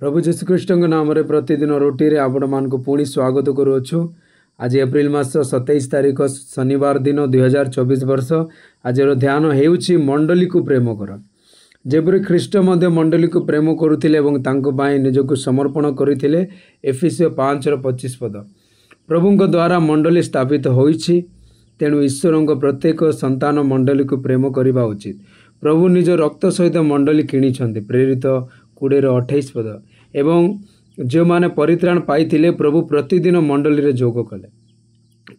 ପ୍ରଭୁ ଯୀଶୁଖ୍ରୀଷ୍ଟଙ୍କ ନାମରେ ପ୍ରତିଦିନ ରୁଟିରେ ଆପଣମାନଙ୍କୁ ପୁଣି ସ୍ୱାଗତ କରୁଅଛୁ ଆଜି ଏପ୍ରିଲ ମାସ ସତେଇଶ ତାରିଖ ଶନିବାର ଦିନ ଦୁଇ ହଜାର ଚବିଶ ବର୍ଷ ଆଜିର ଧ୍ୟାନ ହେଉଛି ମଣ୍ଡଳୀକୁ ପ୍ରେମ କର ଯେପରି ଖ୍ରୀଷ୍ଟ ମଧ୍ୟ ମଣ୍ଡଲିକୁ ପ୍ରେମ କରୁଥିଲେ ଏବଂ ତାଙ୍କ ପାଇଁ ନିଜକୁ ସମର୍ପଣ କରିଥିଲେ ଏଫିସିଓ ପାଞ୍ଚର ପଚିଶ ପଦ ପ୍ରଭୁଙ୍କ ଦ୍ୱାରା ମଣ୍ଡଲି ସ୍ଥାପିତ ହୋଇଛି ତେଣୁ ଈଶ୍ୱରଙ୍କ ପ୍ରତ୍ୟେକ ସନ୍ତାନ ମଣ୍ଡଲିକୁ ପ୍ରେମ କରିବା ଉଚିତ ପ୍ରଭୁ ନିଜ ରକ୍ତ ସହିତ ମଣ୍ଡଲି କିଣିଛନ୍ତି ପ୍ରେରିତ କୋଡ଼ିଏରୁ ଅଠେଇଶ ପଦ ଏବଂ ଯେଉଁମାନେ ପରିତ୍ରାଣ ପାଇଥିଲେ ପ୍ରଭୁ ପ୍ରତିଦିନ ମଣ୍ଡଳୀରେ ଯୋଗ କଲେ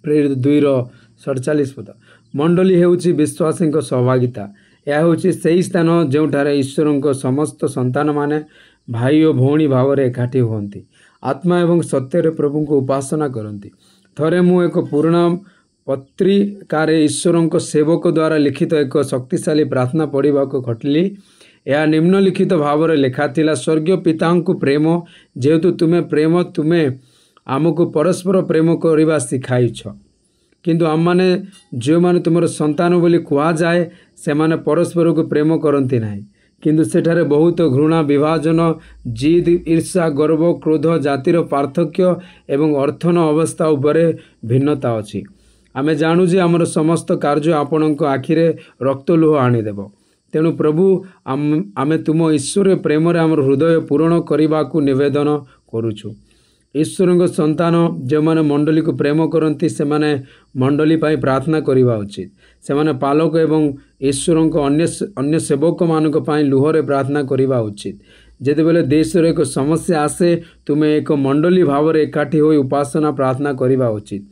ପ୍ରେରିତ ଦୁଇର ସଡ଼ଚାଳିଶ ପଦ ମଣ୍ଡଳୀ ହେଉଛି ବିଶ୍ୱାସୀଙ୍କ ସହଭାଗିତା ଏହା ହେଉଛି ସେହି ସ୍ଥାନ ଯେଉଁଠାରେ ଈଶ୍ୱରଙ୍କ ସମସ୍ତ ସନ୍ତାନମାନେ ଭାଇ ଓ ଭଉଣୀ ଭାବରେ ଏକାଠି ହୁଅନ୍ତି ଆତ୍ମା ଏବଂ ସତ୍ୟରେ ପ୍ରଭୁଙ୍କୁ ଉପାସନା କରନ୍ତି ଥରେ ମୁଁ ଏକ ପୁରୁଣା ପତ୍ରିକାରେ ଈଶ୍ୱରଙ୍କ ସେବକ ଦ୍ୱାରା ଲିଖିତ ଏକ ଶକ୍ତିଶାଳୀ ପ୍ରାର୍ଥନା ପଢ଼ିବାକୁ ଘଟିଲି ଏହା ନିମ୍ନଲିଖିତ ଭାବରେ ଲେଖା ଥିଲା ସ୍ୱର୍ଗୀୟ ପିତାଙ୍କୁ ପ୍ରେମ ଯେହେତୁ ତୁମେ ପ୍ରେମ ତୁମେ ଆମକୁ ପରସ୍ପର ପ୍ରେମ କରିବା ଶିଖାଇଛ କିନ୍ତୁ ଆମମାନେ ଯେଉଁମାନେ ତୁମର ସନ୍ତାନ ବୋଲି କୁହାଯାଏ ସେମାନେ ପରସ୍ପରକୁ ପ୍ରେମ କରନ୍ତି ନାହିଁ କିନ୍ତୁ ସେଠାରେ ବହୁତ ଘୃଣା ବିଭାଜନ ଜିଦ୍ ଈର୍ଷା ଗର୍ବ କ୍ରୋଧ ଜାତିର ପାର୍ଥକ୍ୟ ଏବଂ ଅର୍ଥନ ଅବସ୍ଥା ଉପରେ ଭିନ୍ନତା ଅଛି ଆମେ ଜାଣୁ ଯେ ଆମର ସମସ୍ତ କାର୍ଯ୍ୟ ଆପଣଙ୍କ ଆଖିରେ ରକ୍ତଲୁହ ଆଣିଦେବ ତେଣୁ ପ୍ରଭୁ ଆମେ ତୁମ ଈଶ୍ୱର ପ୍ରେମରେ ଆମର ହୃଦୟ ପୂରଣ କରିବାକୁ ନିବେଦନ କରୁଛୁ ଈଶ୍ୱରଙ୍କ ସନ୍ତାନ ଯେଉଁମାନେ ମଣ୍ଡଳୀକୁ ପ୍ରେମ କରନ୍ତି ସେମାନେ ମଣ୍ଡଲି ପାଇଁ ପ୍ରାର୍ଥନା କରିବା ଉଚିତ ସେମାନେ ପାଲକ ଏବଂ ଈଶ୍ୱରଙ୍କ ଅନ୍ୟ ଅନ୍ୟ ସେବକମାନଙ୍କ ପାଇଁ ଲୁହରେ ପ୍ରାର୍ଥନା କରିବା ଉଚିତ ଯେତେବେଳେ ଦେଶରେ ଏକ ସମସ୍ୟା ଆସେ ତୁମେ ଏକ ମଣ୍ଡଲି ଭାବରେ ଏକାଠି ହୋଇ ଉପାସନା ପ୍ରାର୍ଥନା କରିବା ଉଚିତ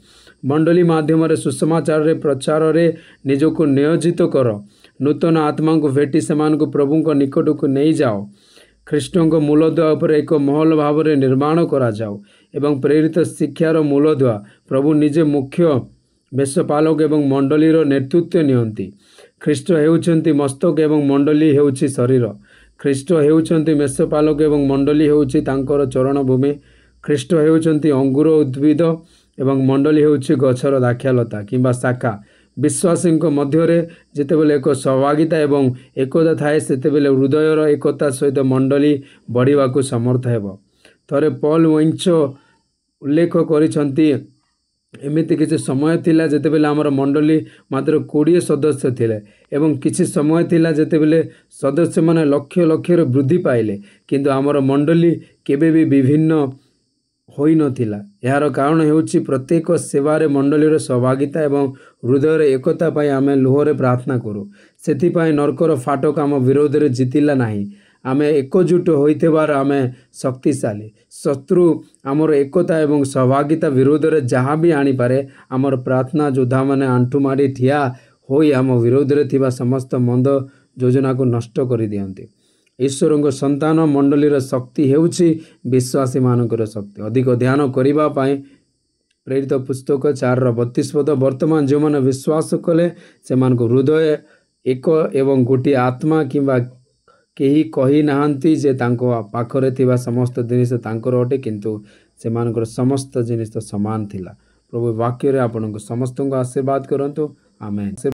ମଣ୍ଡଲି ମାଧ୍ୟମରେ ସୁସମାଚାରରେ ପ୍ରଚାରରେ ନିଜକୁ ନିୟୋଜିତ କର ନୂତନ ଆତ୍ମାଙ୍କୁ ଭେଟି ସେମାନଙ୍କୁ ପ୍ରଭୁଙ୍କ ନିକଟକୁ ନେଇଯାଅ ଖ୍ରୀଷ୍ଟଙ୍କ ମୂଳଦୁଆ ଉପରେ ଏକ ମହଲ ଭାବରେ ନିର୍ମାଣ କରାଯାଉ ଏବଂ ପ୍ରେରିତ ଶିକ୍ଷାର ମୂଳଦୁଆ ପ୍ରଭୁ ନିଜେ ମୁଖ୍ୟ ବେଶପାଳକ ଏବଂ ମଣ୍ଡଲୀର ନେତୃତ୍ୱ ନିଅନ୍ତି ଖ୍ରୀଷ୍ଟ ହେଉଛନ୍ତି ମସ୍ତକ ଏବଂ ମଣ୍ଡଲୀ ହେଉଛି ଶରୀର ଖ୍ରୀଷ୍ଟ ହେଉଛନ୍ତି ମେଷପାଲକ ଏବଂ ମଣ୍ଡଳୀ ହେଉଛି ତାଙ୍କର ଚରଣଭୂମି ଖ୍ରୀଷ୍ଟ ହେଉଛନ୍ତି ଅଙ୍ଗୁର ଉଦ୍ଭିଦ ଏବଂ ମଣ୍ଡଳୀ ହେଉଛି ଗଛର ଦାକ୍ଷାଲତା କିମ୍ବା ଶାଖା ବିଶ୍ୱାସୀଙ୍କ ମଧ୍ୟରେ ଯେତେବେଳେ ଏକ ସହଭାଗିତା ଏବଂ ଏକତା ଥାଏ ସେତେବେଳେ ହୃଦୟର ଏକତା ସହିତ ମଣ୍ଡଳୀ ବଢ଼ିବାକୁ ସମର୍ଥ ହେବ ଥରେ ପଲ୍ ୱଇଞ୍ଚ ଉଲ୍ଲେଖ କରିଛନ୍ତି ଏମିତି କିଛି ସମୟ ଥିଲା ଯେତେବେଳେ ଆମର ମଣ୍ଡଳୀ ମାତ୍ର କୋଡ଼ିଏ ସଦସ୍ୟ ଥିଲେ ଏବଂ କିଛି ସମୟ ଥିଲା ଯେତେବେଳେ ସଦସ୍ୟମାନେ ଲକ୍ଷ ଲକ୍ଷରୁ ବୃଦ୍ଧି ପାଇଲେ କିନ୍ତୁ ଆମର ମଣ୍ଡଲୀ କେବେ ବି ବିଭିନ୍ନ ହୋଇନଥିଲା ଏହାର କାରଣ ହେଉଛି ପ୍ରତ୍ୟେକ ସେବାରେ ମଣ୍ଡଳୀର ସହଭାଗିତା ଏବଂ ହୃଦୟରେ ଏକତା ପାଇଁ ଆମେ ଲୁହରେ ପ୍ରାର୍ଥନା କରୁ ସେଥିପାଇଁ ନର୍କର ଫାଟକ ଆମ ବିରୋଧରେ ଜିତିଲା ନାହିଁ ଆମେ ଏକଜୁଟ ହୋଇଥିବାର ଆମେ ଶକ୍ତିଶାଳୀ ଶତ୍ରୁ ଆମର ଏକତା ଏବଂ ସହଭାଗିତା ବିରୋଧରେ ଯାହା ବି ଆଣିପାରେ ଆମର ପ୍ରାର୍ଥନା ଯୋଦ୍ଧାମାନେ ଆଣ୍ଠୁ ମାଡ଼ି ଠିଆ ହୋଇ ଆମ ବିରୋଧରେ ଥିବା ସମସ୍ତ ମନ୍ଦ ଯୋଜନାକୁ ନଷ୍ଟ କରିଦିଅନ୍ତି ईश्वरको सन्त मण्डली शक्ति हेर्छ विश्वासी म शक्ति अधिक ध्यान प्रेरित पुस्तक चार र पद वर्तमान जो मश्वास कले हृदय एक एवं गोटी आत्मा कम्बा केही कही नजे त पास्त जिनिस त अटे कति समस्त जिस समान थाहा प्रभु वाक्यले आउनु समस्त आशीर्वाद गरौँ आमे